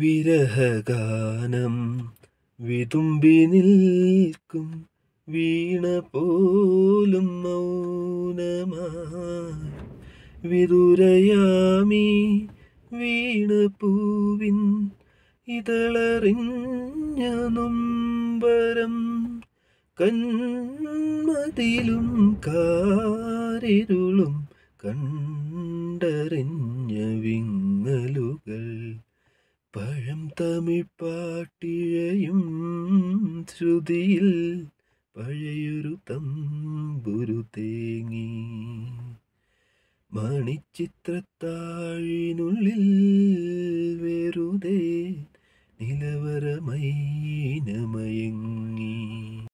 വിരഹഗാനം വിതുമ്പി നിൽക്കും വീണ പോലും മൗനമായി വിതുരയാമി വീണ പൂവിൻ ഇതളറിഞ്ഞ നൊമ്പരം കന്മതിലും കാരിരുളും കണ്ടറിഞ്ഞ വിങ്ങലുകൾ പഴം തമിഴ്പാട്ടിഴയും ശ്രുതിയിൽ പഴയൊരു തമ്പുരു തേങ്ങി മണിച്ചിത്രത്താഴിനുള്ളിൽ വെറുതേ നിലവരമൈനമൈ